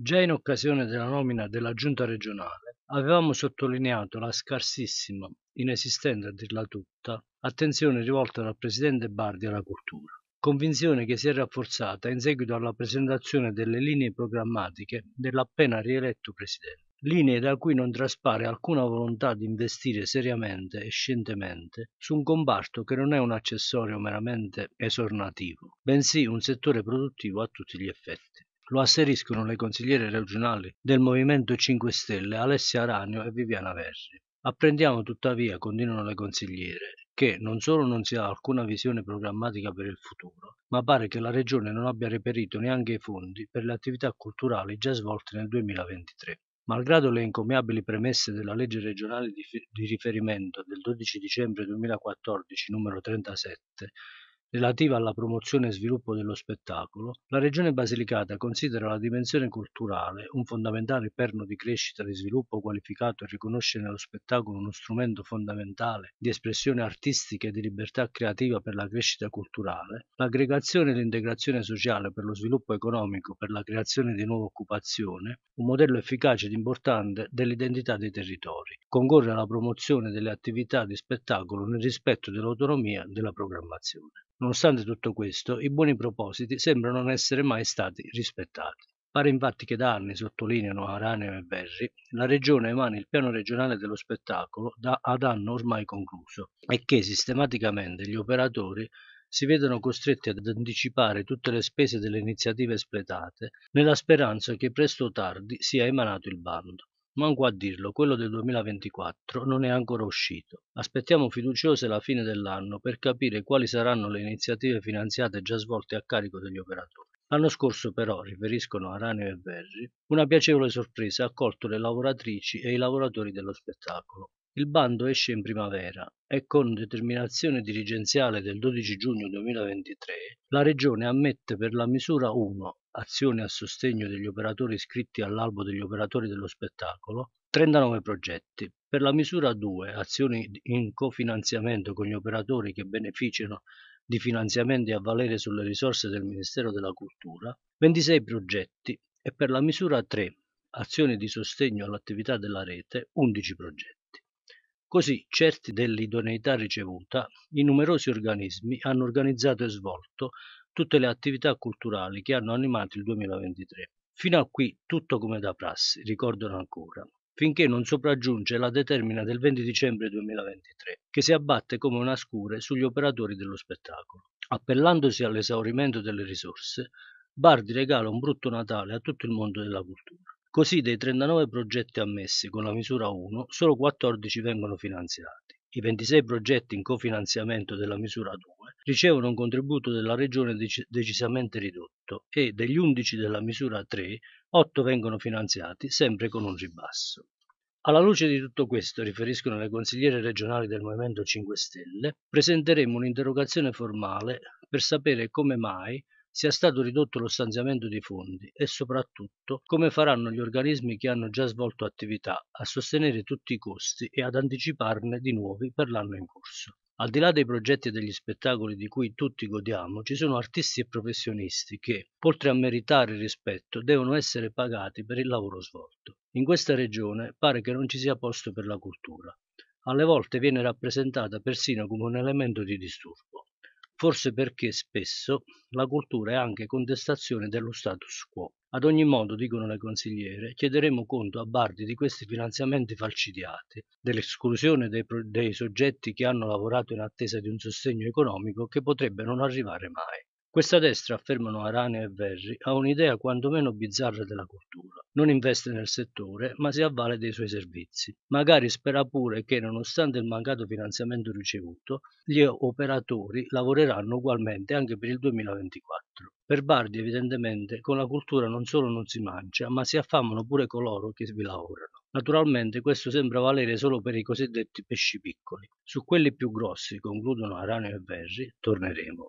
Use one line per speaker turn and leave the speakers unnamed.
Già in occasione della nomina della giunta regionale avevamo sottolineato la scarsissima, inesistente a dirla tutta, attenzione rivolta dal presidente Bardi alla cultura, convinzione che si è rafforzata in seguito alla presentazione delle linee programmatiche dell'appena rieletto presidente linee da cui non traspare alcuna volontà di investire seriamente e scientemente su un comparto che non è un accessorio meramente esornativo, bensì un settore produttivo a tutti gli effetti. Lo asseriscono le consigliere regionali del Movimento 5 Stelle Alessia Aranio e Viviana Verri. Apprendiamo tuttavia, continuano le consigliere, che non solo non si ha alcuna visione programmatica per il futuro, ma pare che la Regione non abbia reperito neanche i fondi per le attività culturali già svolte nel 2023. Malgrado le incommiabili premesse della legge regionale di, riferimento del 12 dicembre 2014 numero 37, Relativa alla promozione e sviluppo dello spettacolo, la Regione Basilicata considera la dimensione culturale un fondamentale perno di crescita e di sviluppo qualificato e riconosce nello spettacolo uno strumento fondamentale di espressione artistica e di libertà creativa per la crescita culturale, l'aggregazione e l'integrazione sociale per lo sviluppo economico, per la creazione di nuova occupazione, un modello efficace ed importante dell'identità dei territori. Concorre alla promozione delle attività di spettacolo nel rispetto dell'autonomia della programmazione. Nonostante tutto questo, i buoni propositi sembrano non essere mai stati rispettati. Pare infatti che da anni, sottolineano Araneo e Verri, la Regione emani il piano regionale dello spettacolo da, ad anno ormai concluso e che sistematicamente gli operatori si vedono costretti ad anticipare tutte le spese delle iniziative espletate nella speranza che presto o tardi sia emanato il bando. Manco a dirlo, quello del 2024 non è ancora uscito. Aspettiamo fiduciose la fine dell'anno per capire quali saranno le iniziative finanziate già svolte a carico degli operatori. L'anno scorso però, riferiscono Aranio e Verri, una piacevole sorpresa ha colto le lavoratrici e i lavoratori dello spettacolo. Il bando esce in primavera e con determinazione dirigenziale del 12 giugno 2023 la Regione ammette per la misura 1, azioni a sostegno degli operatori iscritti all'albo degli operatori dello spettacolo, 39 progetti. Per la misura 2, azioni in cofinanziamento con gli operatori che beneficiano di finanziamenti a valere sulle risorse del Ministero della Cultura, 26 progetti e per la misura 3, azioni di sostegno all'attività della rete, 11 progetti. Così, certi dell'idoneità ricevuta, i numerosi organismi hanno organizzato e svolto tutte le attività culturali che hanno animato il 2023. Fino a qui tutto come da prassi, ricordano ancora, finché non sopraggiunge la determina del 20 dicembre 2023, che si abbatte come una scure sugli operatori dello spettacolo. Appellandosi all'esaurimento delle risorse, Bardi regala un brutto Natale a tutto il mondo della cultura. Così dei 39 progetti ammessi con la misura 1, solo 14 vengono finanziati. I 26 progetti in cofinanziamento della misura 2 ricevono un contributo della Regione decisamente ridotto e degli 11 della misura 3, 8 vengono finanziati sempre con un ribasso. Alla luce di tutto questo, riferiscono le consigliere regionali del Movimento 5 Stelle, presenteremo un'interrogazione formale per sapere come mai sia stato ridotto lo stanziamento di fondi e soprattutto come faranno gli organismi che hanno già svolto attività a sostenere tutti i costi e ad anticiparne di nuovi per l'anno in corso. Al di là dei progetti e degli spettacoli di cui tutti godiamo, ci sono artisti e professionisti che, oltre a meritare rispetto, devono essere pagati per il lavoro svolto. In questa regione pare che non ci sia posto per la cultura. Alle volte viene rappresentata persino come un elemento di disturbo forse perché spesso la cultura è anche contestazione dello status quo. Ad ogni modo, dicono le consigliere, chiederemo conto a Bardi di questi finanziamenti falcidiati, dell'esclusione dei, pro- dei soggetti che hanno lavorato in attesa di un sostegno economico che potrebbe non arrivare mai. Questa destra, affermano Arane e Verri, ha un'idea quantomeno bizzarra della cultura. Non investe nel settore, ma si avvale dei suoi servizi. Magari spera pure che, nonostante il mancato finanziamento ricevuto, gli operatori lavoreranno ugualmente anche per il 2024. Per Bardi, evidentemente, con la cultura non solo non si mangia, ma si affamano pure coloro che vi lavorano. Naturalmente questo sembra valere solo per i cosiddetti pesci piccoli. Su quelli più grossi, concludono Arano e Verri, torneremo.